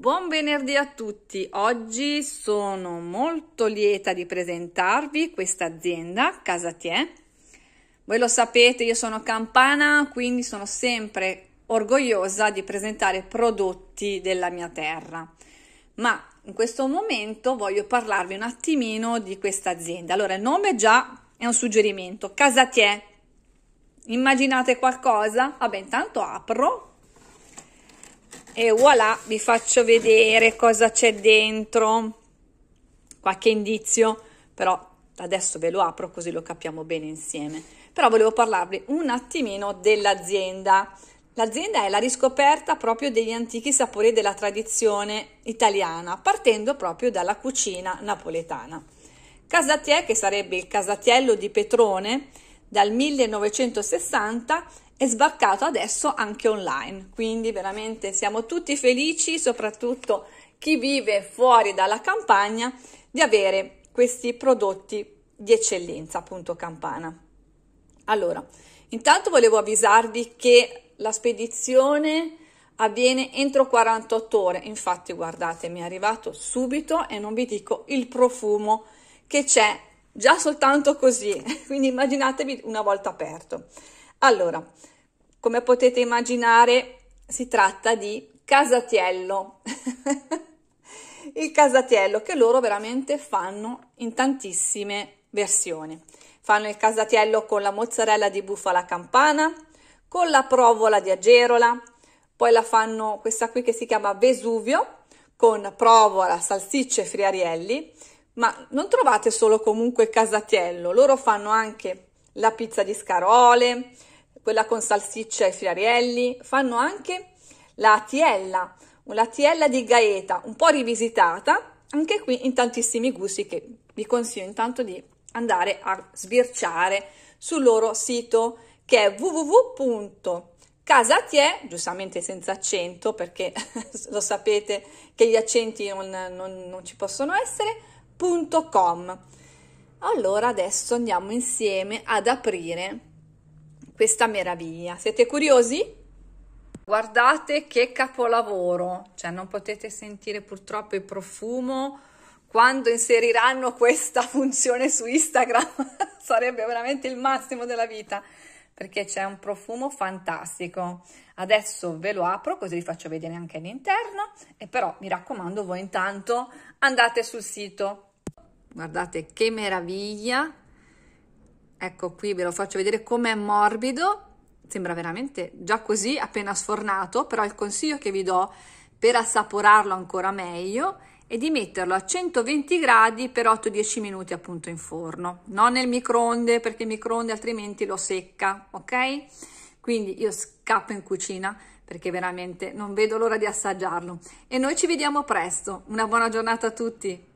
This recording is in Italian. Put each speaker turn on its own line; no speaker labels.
Buon venerdì a tutti! Oggi sono molto lieta di presentarvi questa azienda, Casa Tie. Voi lo sapete, io sono campana, quindi sono sempre orgogliosa di presentare prodotti della mia terra. Ma in questo momento voglio parlarvi un attimino di questa azienda. Allora, il nome già è un suggerimento, Casa Tie. Immaginate qualcosa? Vabbè, intanto apro e voilà vi faccio vedere cosa c'è dentro qualche indizio però adesso ve lo apro così lo capiamo bene insieme però volevo parlarvi un attimino dell'azienda L'azienda è la riscoperta proprio degli antichi sapori della tradizione italiana, partendo proprio dalla cucina napoletana. Casatiè, che sarebbe il casatiello di Petrone, dal 1960 è sbarcato adesso anche online, quindi veramente siamo tutti felici, soprattutto chi vive fuori dalla campagna, di avere questi prodotti di eccellenza, appunto campana. Allora, intanto volevo avvisarvi che la spedizione avviene entro 48 ore, infatti guardate, mi è arrivato subito e non vi dico il profumo che c'è già soltanto così, quindi immaginatevi una volta aperto. Allora, come potete immaginare, si tratta di casatiello. il casatiello che loro veramente fanno in tantissime versioni. Fanno il casatiello con la mozzarella di bufala campana, con la provola di agerola, poi la fanno questa qui che si chiama Vesuvio con provola, salsicce e friarielli, ma non trovate solo comunque il casatiello, loro fanno anche la pizza di scarole, quella con salsiccia e friarielli, fanno anche la tiella, una tiella di gaeta, un po' rivisitata, anche qui in tantissimi gusti che vi consiglio intanto di andare a sbirciare sul loro sito che è www.casatie, giustamente senza accento perché lo sapete che gli accenti non, non, non ci possono essere, .com. Allora adesso andiamo insieme ad aprire questa meraviglia. Siete curiosi? Guardate che capolavoro, cioè non potete sentire purtroppo il profumo quando inseriranno questa funzione su Instagram sarebbe veramente il massimo della vita perché c'è un profumo fantastico. Adesso ve lo apro così vi faccio vedere anche all'interno e però mi raccomando voi intanto andate sul sito. Guardate che meraviglia, Ecco qui ve lo faccio vedere com'è morbido, sembra veramente già così appena sfornato, però il consiglio che vi do per assaporarlo ancora meglio è di metterlo a 120 gradi per 8-10 minuti appunto in forno, non nel microonde perché il microonde altrimenti lo secca, ok? Quindi io scappo in cucina perché veramente non vedo l'ora di assaggiarlo. E noi ci vediamo presto, una buona giornata a tutti!